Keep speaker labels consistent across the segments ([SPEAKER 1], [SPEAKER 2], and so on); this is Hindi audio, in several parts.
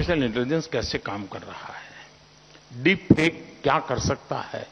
[SPEAKER 1] आर्टिफिशियल इंटेलिजेंस कैसे काम कर रहा है डीप फेक क्या कर सकता है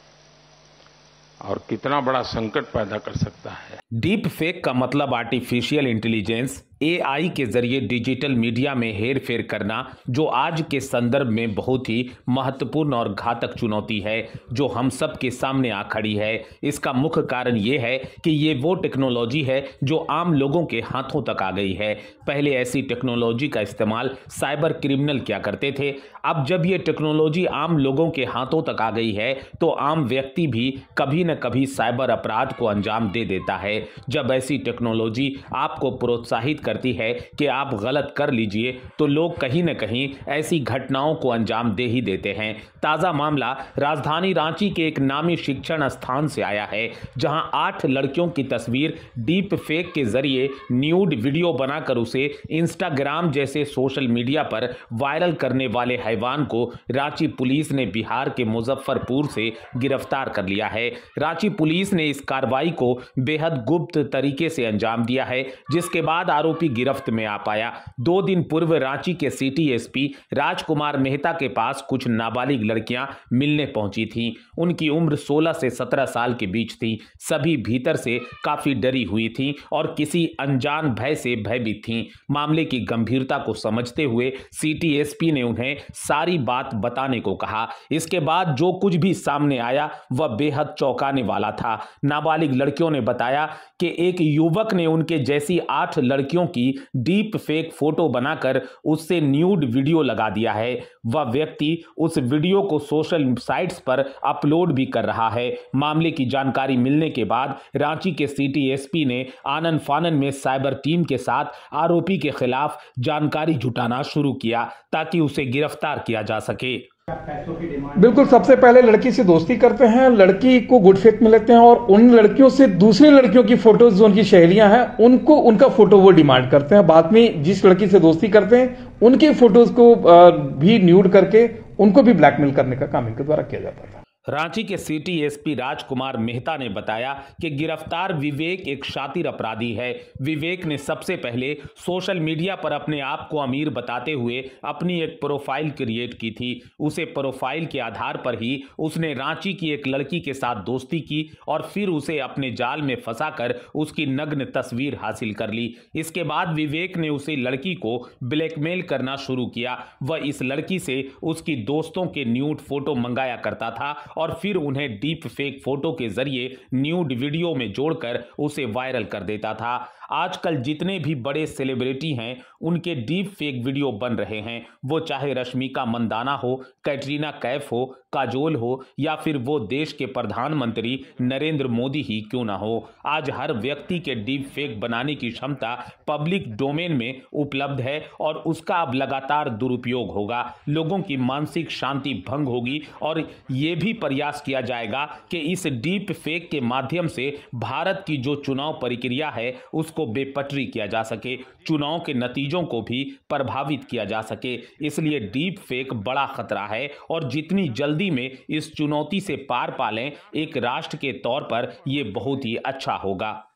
[SPEAKER 1] और कितना बड़ा संकट पैदा कर सकता है डीप
[SPEAKER 2] फेक का मतलब आर्टिफिशियल इंटेलिजेंस एआई के जरिए डिजिटल मीडिया में हेर फेर करना जो आज के संदर्भ में बहुत ही महत्वपूर्ण और घातक चुनौती है जो हम सब के सामने आ खड़ी है इसका मुख्य कारण ये है कि ये वो टेक्नोलॉजी है जो आम लोगों के हाथों तक आ गई है पहले ऐसी टेक्नोलॉजी का इस्तेमाल साइबर क्रिमिनल क्या करते थे अब जब ये टेक्नोलॉजी आम लोगों के हाथों तक आ गई है तो आम व्यक्ति भी कभी न कभी साइबर अपराध को अंजाम दे देता है जब ऐसी टेक्नोलॉजी आपको प्रोत्साहित करती है कि आप गलत कर लीजिए तो लोग कहीं न कहीं ऐसी घटनाओं को अंजाम दे ही देते हैं ताज़ा मामला राजधानी रांची के एक नामी शिक्षण स्थान से आया है जहां आठ लड़कियों की तस्वीर डीप फेक के जरिए न्यूड वीडियो बनाकर उसे इंस्टाग्राम जैसे सोशल मीडिया पर वायरल करने वाले हैवान को रांची पुलिस ने बिहार के मुजफ्फरपुर से गिरफ्तार कर लिया है रांची पुलिस ने इस कार्रवाई को बेहद गुप्त तरीके से अंजाम दिया है जिसके बाद आरोपी आरोपी गिरफ्त में आ पाया दो दिन पूर्व रांची के सिटी एसपी राजकुमार मेहता के पास कुछ नाबालिग लड़कियां मिलने पहुंची थीं उनकी उम्र 16 से 17 साल के बीच थी सभी भीतर से काफ़ी डरी हुई थीं और किसी अनजान भय से भयभीत थीं मामले की गंभीरता को समझते हुए सिटी ने उन्हें सारी बात बताने को कहा इसके बाद जो कुछ भी सामने आया वह बेहद चौंकाने वाला था नाबालिग लड़कियों ने बताया कि एक युवक ने उनके जैसी आठ लड़कियों की डीप फेक फोटो बनाकर उससे न्यूड वीडियो लगा दिया है वह व्यक्ति उस वीडियो को सोशल साइट्स पर अपलोड भी कर रहा है मामले की जानकारी मिलने के बाद रांची के सिटी एसपी ने आनन फानन में साइबर टीम के साथ आरोपी के खिलाफ जानकारी जुटाना शुरू किया ताकि उसे गिरफ्तार किया जा सके
[SPEAKER 1] बिल्कुल सबसे पहले लड़की से दोस्ती करते हैं लड़की को गुड फेथ में लेते हैं और उन लड़कियों से दूसरी लड़कियों की फोटोज जो उनकी सहेलियां हैं उनको उनका फोटो वो डिमांड करते हैं बाद में जिस लड़की से दोस्ती करते हैं उनकी फोटोज को भी न्यूड करके उनको भी ब्लैकमेल करने का काम इनके द्वारा किया जाता था
[SPEAKER 2] रांची के सिटी एसपी राजकुमार मेहता ने बताया कि गिरफ्तार विवेक एक शातिर अपराधी है विवेक ने सबसे पहले सोशल मीडिया पर अपने आप को अमीर बताते हुए अपनी एक प्रोफाइल क्रिएट की थी उसे प्रोफाइल के आधार पर ही उसने रांची की एक लड़की के साथ दोस्ती की और फिर उसे अपने जाल में फंसाकर उसकी नग्न तस्वीर हासिल कर ली इसके बाद विवेक ने उसे लड़की को ब्लैकमेल करना शुरू किया वह इस लड़की से उसकी दोस्तों के न्यूट फोटो मंगाया करता था और फिर उन्हें डीप फेक फोटो के जरिए न्यूड वीडियो में जोड़कर उसे वायरल कर देता था आजकल जितने भी बड़े सेलिब्रिटी हैं उनके डीप फेक वीडियो बन रहे हैं वो चाहे रश्मिका मंदाना हो कैटरीना कैफ हो काजोल हो या फिर वो देश के प्रधानमंत्री नरेंद्र मोदी ही क्यों ना हो आज हर व्यक्ति के डीप फेक बनाने की क्षमता पब्लिक डोमेन में उपलब्ध है और उसका अब लगातार दुरुपयोग होगा लोगों की मानसिक शांति भंग होगी और ये भी प्रयास किया जाएगा कि इस डीप फेक के माध्यम से भारत की जो चुनाव प्रक्रिया है उसको बेपटरी किया जा सके चुनाव के नतीजों को भी प्रभावित किया जा सके इसलिए डीप फेक बड़ा खतरा है और जितनी जल्दी में इस चुनौती से पार पा लें एक राष्ट्र के तौर पर यह बहुत ही अच्छा होगा